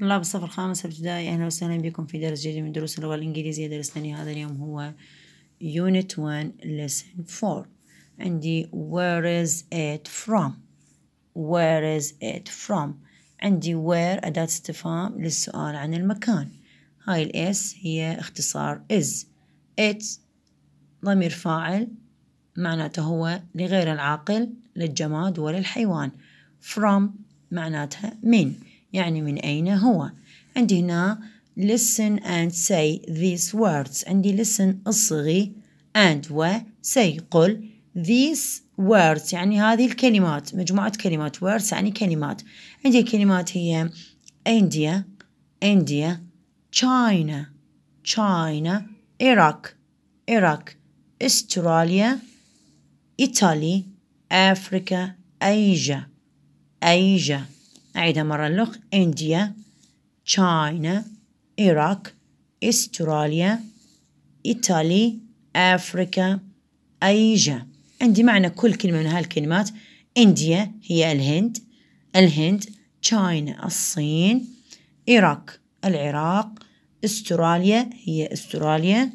طلاب الصف الخامس ابتدائي أهلا وسهلا بكم في درس جديد من دروس اللغة الإنجليزية درسنا لهذا اليوم هو Unit 1 Lesson 4 عندي Where is it from Where is it from عندي where أداة استفهام للسؤال عن المكان هاي الاس هي اختصار is it ضمير فاعل معناته هو لغير العاقل للجماد وللحيوان from معناتها من يعني من أين هو عندي هنا listen and say these words عندي listen اصغي and و say قل these words يعني هذه الكلمات مجموعة كلمات words يعني كلمات عندي كلمات هي India India China China Iraq Iraq Australia Italy Africa Asia Asia أعيدها مرة لأخرى إنديا تشاينا إيراك استراليا إيطالي أفريكا أيجا عندي معنى كل كلمة من هالكلمات إنديا هي الهند الهند تشاينا الصين إيراك العراق استراليا هي استراليا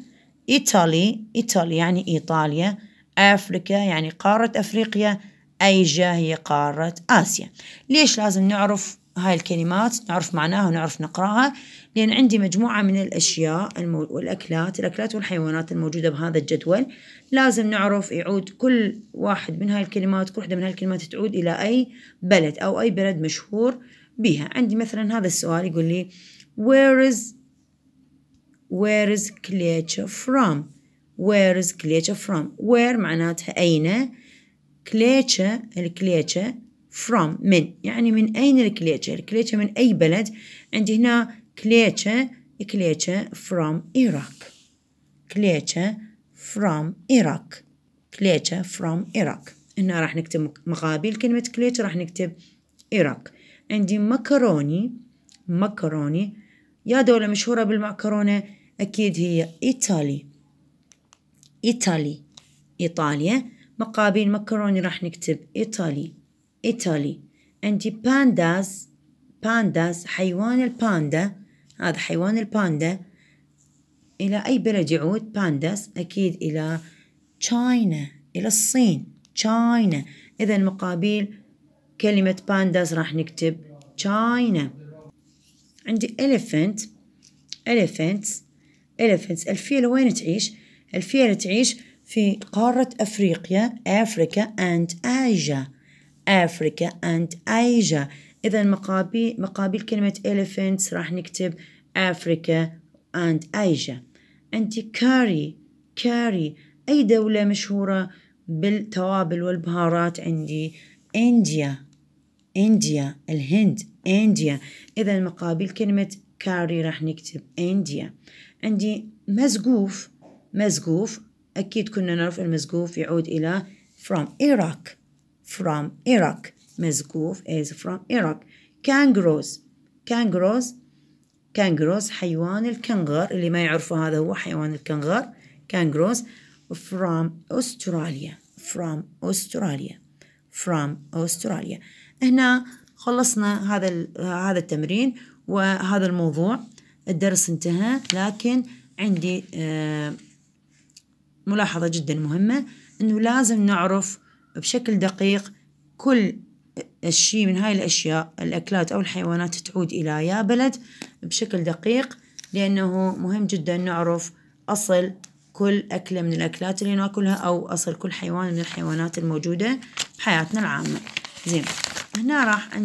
إيطالي إيطالي يعني إيطاليا أفريكا يعني قارة أفريقيا أيجا هي قارة آسيا ليش لازم نعرف هاي الكلمات نعرف معناها ونعرف نقراها لأن عندي مجموعة من الأشياء المو... والأكلات الأكلات والحيوانات الموجودة بهذا الجدول لازم نعرف يعود كل واحد من هاي الكلمات كل واحدة من هاي الكلمات تعود إلى أي بلد أو أي بلد مشهور بها عندي مثلا هذا السؤال يقول لي where is where is Klecha from where is Klecha from where معناتها أين كليتشا الكليتشا from من يعني من أين الكليتشا الكليتشا من أي بلد عندي هنا كليتشا كليتشا from Iraq كليتشا from Iraq كليتشا from Iraq هنا راح نكتب مقابل كلمة كليتشا راح نكتب Iraq عندي مكروني مكروني يا دولة مشهورة بالمعكرونة أكيد هي إيطالي إيطالي إيطاليا مقابل مكروني راح نكتب إيطالي إيطالي عندي بانداز بانداز حيوان الباندا هذا حيوان الباندا إلى أي بلد يعود بانداز أكيد إلى تشاينا إلى الصين تشاينا إذا مقابل كلمة بانداز راح نكتب تشاينا عندي إليفنت إليفنت إليفنت الفيلة وين تعيش؟ الفيلة تعيش في قارة أفريقيا أفريكا أند آيجا أفريكا أند آيجا إذا مقابل مقابل كلمة elephants راح نكتب أفريكا أند آيجا عندي كاري كاري أي دولة مشهورة بالتوابل والبهارات عندي إنديا إنديا الهند إنديا إذا مقابل كلمة كاري راح نكتب إنديا عندي مزقوف مزقوف أكيد كنا نعرف المزقوف يعود إلى from Iraq from Iraq مزقوف is from Iraq kangaroos kangaroos kangaroos حيوان الكنغر اللي ما يعرفه هذا هو حيوان الكنغر kangaroos from أستراليا from أستراليا from أستراليا هنا خلصنا هذا هذا التمرين وهذا الموضوع الدرس انتهى لكن عندي آه ملاحظة جدا مهمة أنه لازم نعرف بشكل دقيق كل الشيء من هاي الأشياء الأكلات أو الحيوانات تعود إلى يا بلد بشكل دقيق لأنه مهم جدا نعرف أصل كل أكلة من الأكلات اللي ناكلها أو أصل كل حيوان من الحيوانات الموجودة بحياتنا العامة زين هنا راح